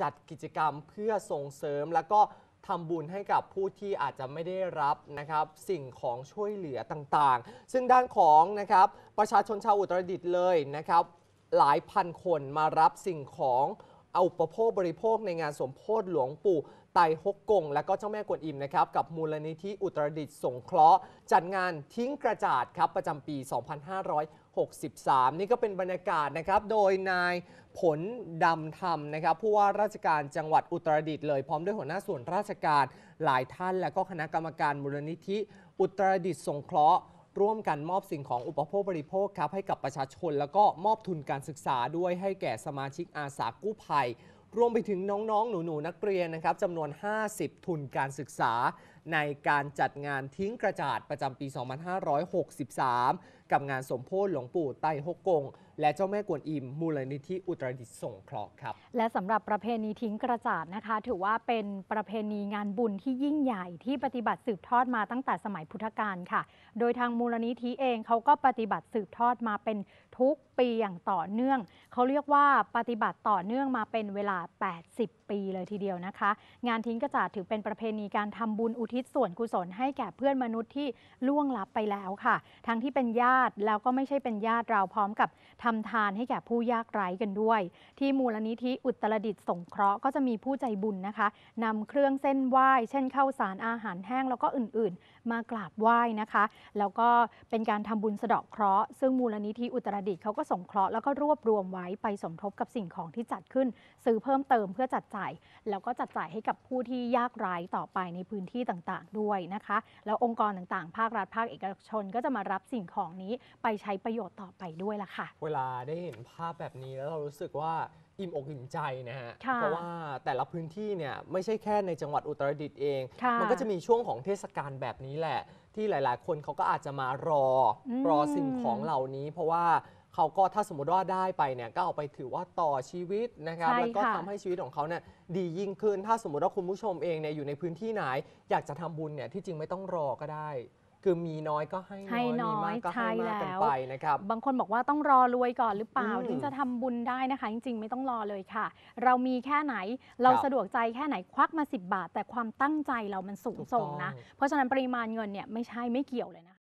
จัดกิจกรรมเพื่อส่งเสริมแล้วก็ทำบุญให้กับผู้ที่อาจจะไม่ได้รับนะครับ สิ่งของช่วยเหลือต่างๆ ซึ่งด้านของนะครับประชาชนชาวอุตรดิตถ์เลยนะครับ หลายพันคนมารับสิ่งของเอาอุปโภคบริโภคในงานสมโพธิหลวงปู่ไตฮกกงและก็เจ้าแม่กวนอิมนะครับ กับมูลนิธิอุตรดิตสงเคราะห์ จัดงานทิ้งกระจาดครับ ประจำปี 2563 นี่ก็เป็นบรรยากาศนะครับ โดยนายผลดำธรรมนะครับ ผู้ว่าราชการจังหวัดอุตรดิตเลย พร้อมด้วยหัวหน้าส่วนราชการหลายท่านและก็คณะกรรมการมูลนิธิอุตรดิตสงเคราะห์ร่วมกันมอบสิ่งของอุปโภคบริโภคครับ ให้กับประชาชน แล้วก็มอบทุนการศึกษาด้วยให้แก่สมาชิกอาสากู้ภัยรวมไปถึงน้อง ๆ หนู ๆ นักเรียนนะครับจำนวน 50 ทุนการศึกษาในการจัดงานทิ้งกระจาดประจำปี 2563 กับงานสมโพธิหลวงปู่ไต้ฮกกง และเจ้าแม่กวนอิม มูลนิธิอุตรดิตส่งเคราะห์ครับ และสำหรับประเพณีทิ้งกระจาดนะคะ ถือว่าเป็นประเพณีงานบุญที่ยิ่งใหญ่ที่ปฏิบัติสืบทอดมาตั้งแต่สมัยพุทธกาลค่ะ โดยทางมูลนิธิเอง เขาก็ปฏิบัติสืบทอดมาเป็นทุกปีอย่างต่อเนื่องเขาเรียกว่าปฏิบัติต่อเนื่องมาเป็นเวลา 80 ปีเลยทีเดียวนะคะ งานทิ้งกระจาดถือเป็นประเพณีการทำบุญอุทิศทิศส่วนกุศลให้แก่เพื่อนมนุษย์ที่ล่วงลับไปแล้วค่ะ ทั้งที่เป็นญาติแล้วก็ไม่ใช่เป็นญาติเราพร้อมกับทำทานให้แก่ผู้ยากไร้กันด้วย ที่มูลนิธิอุตรดิตสงเคราะห์ก็จะมีผู้ใจบุญนะคะ นำเครื่องเส้นไหว้ เช่นข้าวสารอาหารแห้งแล้วก็อื่นๆ มากราบไหว้นะคะ แล้วก็เป็นการทำบุญสะเดาะเคราะห์ซึ่งมูลนิธิอุตรดิตเขาก็สงเคราะห์แล้วก็รวบรวมไว้ไปสมทบกับสิ่งของที่จัดขึ้น ซื้อเพิ่มเติมเพื่อจัดจ่ายแล้วก็จัดจ่ายให้กับผู้ที่ยากไร้ต่อไปในพื้นที่ต่างต่างๆด้วยนะคะ แล้วองค์กรต่างๆ ภาครัฐภาคเอกชนก็จะมารับสิ่งของนี้ไปใช้ประโยชน์ต่อไปด้วยล่ะค่ะ เวลาได้เห็นภาพแบบนี้แล้วเรารู้สึกว่าอิ่มอกอิ่มใจนะฮะ เพราะว่าแต่ละพื้นที่เนี่ยไม่ใช่แค่ในจังหวัดอุตรดิตถ์เอง มันก็จะมีช่วงของเทศกาลแบบนี้แหละ ที่หลาย ๆ คนเขาก็อาจจะมารอ รอสิ่งของเหล่านี้ เพราะว่าเขาก็ถ้าสมมติว่าได้ไปเนี่ยก็เอาไปถือว่าต่อชีวิตนะครับแล้วก็ทำทำให้ชีวิตของเขาเนี่ยดียิ่งขึ้น ถ้าสมมติว่าคุณผู้ชมเองเนี่ยอยู่ในพื้นที่ไหน อยากจะทำบุญเนี่ยที่จริงไม่ต้องรอก็ได้ คือมีน้อยก็ให้ใหน้อยมีมากก็ให้มากกันไปนะครับบางคนบอกว่าต้องรอรวยก่อนหรือเปล่าถึงจะทำบุญได้นะคะจริง ๆไม่ต้องรอเลยค่ะ เรามีแค่ไหนเราสะดวกใจแค่ไหนควักมา10บาท แต่ความตั้งใจเรามันสูงส่งนะเพราะฉะนั้นปริมาณเงินเนี่ยไม่ใช่ไม่เกี่ยวเลยนะ